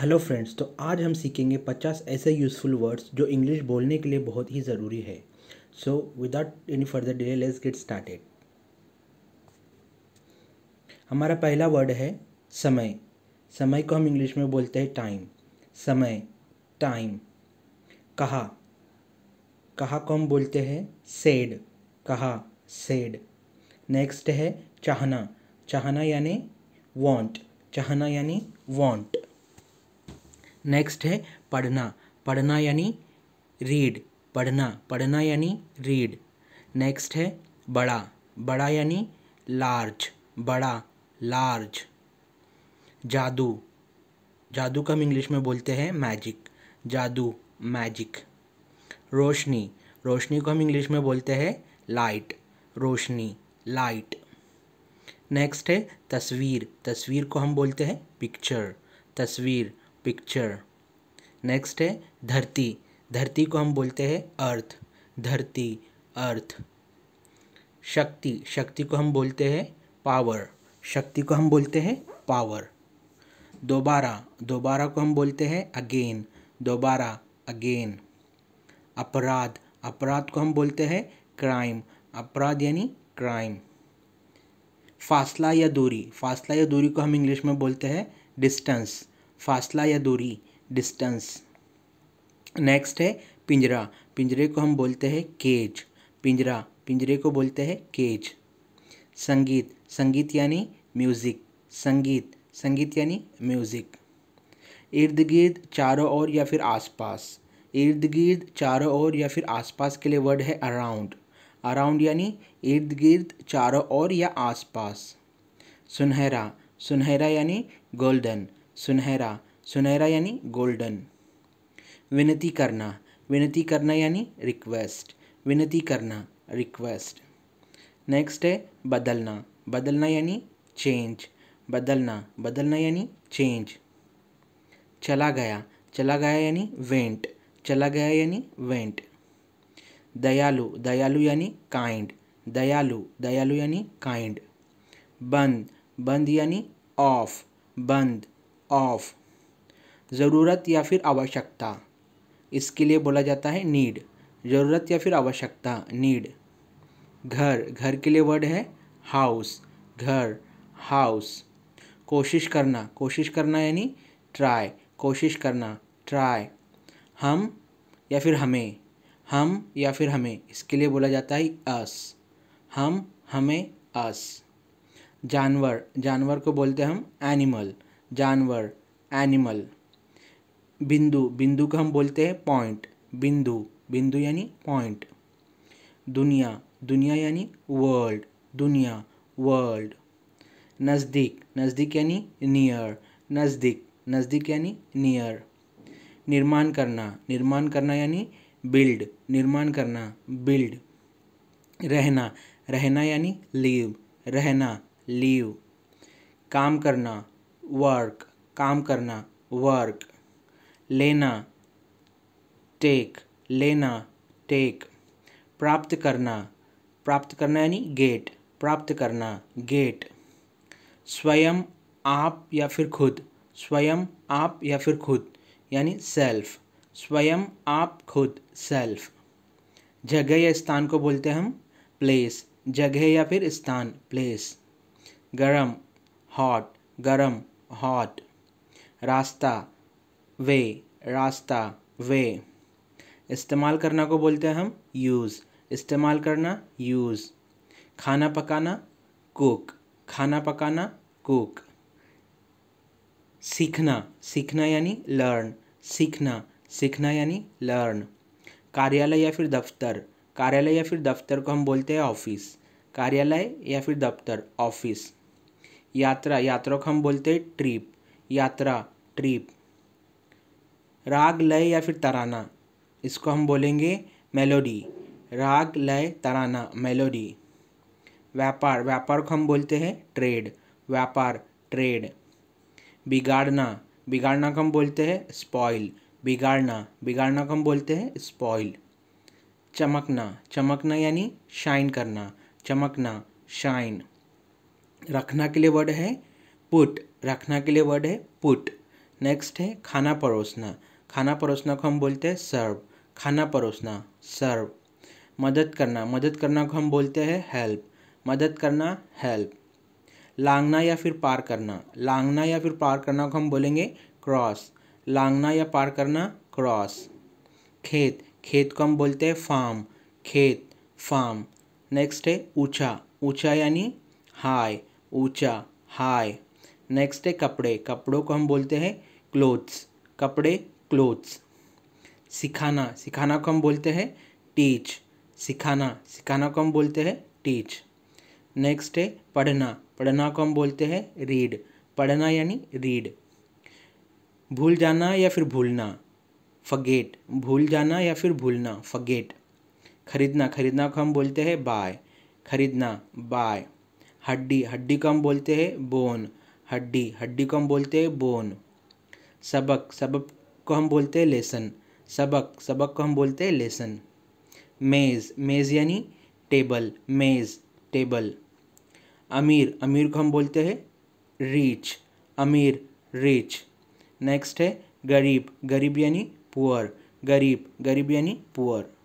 hello friends तो आज हम सीखेंगे 50 ऐसे यूज़फुल वर्ड्स जो इंग्लिश बोलने के लिए बहुत ही ज़रूरी है so without any further delay let's get started हमारा पहला वर्ड है समय समय को हम इंग्लिश में बोलते हैं टाइम समय टाइम कहा कहा को हम बोलते हैं सेड कहा सेड नेक्स्ट है चाहना चाहना यानी वांट चाहना यानी वांट नेक्स्ट है पढ़ना पढ़ना यानी रीड पढ़ना पढ़ना यानी रीड नेक्स्ट है बड़ा बड़ा यानी लार्ज बड़ा लार्ज जादू जादू का हम इंग्लिश में बोलते हैं मैजिक जादू मैजिक रोशनी रोशनी को हम इंग्लिश में बोलते हैं लाइट रोशनी लाइट नेक्स्ट है तस्वीर तस्वीर को हम बोलते हैं पिक्चर तस्वीर पिक्चर नेक्स्ट है धरती धरती को हम बोलते हैं अर्थ धरती अर्थ शक्ति शक्ति को हम बोलते हैं पावर शक्ति को हम बोलते हैं पावर दोबारा दोबारा को हम बोलते हैं अगेन दोबारा अगेन अपराध अपराध को हम बोलते हैं क्राइम अपराध यानी क्राइम फासला या दूरी फासला या दूरी को हम इंग्लिश में बोलते हैं डिस्टेंस फासला या दूरी डिस्टेंस नेक्स्ट है पिंजरा पिंजरे को हम बोलते हैं केज पिंजरा पिंजरे को बोलते हैं केज संगीत संगीत यानी म्यूज़िक संगीत संगीत यानी म्यूज़िक इर्द गिर्द चारों ओर या फिर आसपास इर्द गिर्द चारों ओर या फिर आसपास के लिए वर्ड है अराउंड अराउंड यानी इर्द गिर्द चारों ओर या आसपास सुनहरा सुनहरा यानी गोल्डन सुनहरा सुनहरा यानी गोल्डन विनती करना विनती करना यानी रिक्वेस्ट विनती करना रिक्वेस्ट नेक्स्ट है बदलना बदलना यानी चेंज बदलना बदलना यानी चेंज चला गया चला गया यानी वेंट चला गया यानी वेंट दयालु दयालु यानी काइंड दयालु दयालु यानी काइंड बंद बंद यानी ऑफ बंद ऑफ ज़रूरत या फिर आवश्यकता इसके लिए बोला जाता है नीड ज़रूरत या फिर आवश्यकता नीड घर घर के लिए वर्ड है हाउस घर हाउस कोशिश करना कोशिश करना यानी ट्राई कोशिश करना ट्राई हम या फिर हमें हम या फिर हमें इसके लिए बोला जाता है अस हम हमें अस जानवर जानवर को बोलते हैं हम एनिमल जानवर एनिमल बिंदु बिंदु को हम बोलते हैं पॉइंट बिंदु बिंदु यानी पॉइंट दुनिया दुनिया यानी वर्ल्ड दुनिया वर्ल्ड नज़दीक नज़दीक यानी नियर नज़दीक नज़दीक यानी नियर निर्माण करना निर्माण करना यानी बिल्ड निर्माण करना बिल्ड रहना रहना यानी लीव रहना लीव काम करना वर्क काम करना वर्क लेना टेक लेना टेक प्राप्त करना प्राप्त करना यानी गेट प्राप्त करना गेट स्वयं आप या फिर खुद स्वयं आप या फिर खुद यानी सेल्फ स्वयं आप खुद सेल्फ जगह या स्थान को बोलते हैं हम प्लेस जगह या फिर स्थान प्लेस गरम हॉट गरम हॉट रास्ता वे रास्ता वे इस्तेमाल करना को बोलते हैं हम यूज़ इस्तेमाल करना यूज़ खाना पकाना कुक खाना पकाना कुक सीखना सीखना यानी लर्न सीखना सीखना यानी लर्न कार्यालय या फिर दफ्तर कार्यालय या फिर दफ्तर को हम बोलते हैं ऑफिस कार्यालय या फिर दफ्तर ऑफिस यात्रा यात्रा को हम बोलते हैं ट्रिप यात्रा ट्रिप राग लय या फिर तराना इसको हम बोलेंगे मेलोडी राग लय तराना मेलोडी व्यापार व्यापार को हम बोलते हैं ट्रेड व्यापार ट्रेड बिगाड़ना बिगाड़ना को हम बोलते हैं स्पॉइल बिगाड़ना बिगाड़ना को हम बोलते हैं स्पॉइल चमकना चमकना यानी शाइन करना चमकना शाइन रखना के लिए वर्ड है पुट रखना के लिए वर्ड है पुट नेक्स्ट है खाना परोसना खाना परोसना को हम बोलते हैं सर्व खाना परोसना सर्व मदद करना मदद करना को हम बोलते हैं हेल्प मदद करना हेल्प लांगना या फिर पार करना लांगना या फिर पार करना को हम बोलेंगे क्रॉस लांगना या पार करना क्रॉस खेत खेत को हम बोलते हैं फार्म खेत फार्म नेक्स्ट है ऊंचा ऊंचा यानी हाई ऊंचा हाई नेक्स्ट है कपड़े कपड़ों को हम बोलते हैं क्लोथ्स कपड़े क्लोथ्स सिखाना सिखाना को हम बोलते हैं टीच सिखाना सिखाना को हम बोलते हैं टीच नेक्स्ट है पढ़ना पढ़ना को हम बोलते हैं रीड पढ़ना यानी रीड भूल जाना या फिर भूलना फगेट भूल जाना या फिर भूलना फगेट खरीदना खरीदना को हम बोलते हैं बाय खरीदना बाय हड्डी हड्डी को हम बोलते हैं बोन हड्डी हड्डी को हम बोलते हैं बोन सबक सबक को हम बोलते हैं लेसन सबक सबक को हम बोलते हैं लेसन मेज़ मेज़ यानी टेबल मेज़ टेबल अमीर अमीर को हम बोलते हैं रीच अमीर रिच नेक्स्ट है गरीब गरीब यानी पुअर गरीब गरीब यानी पुअर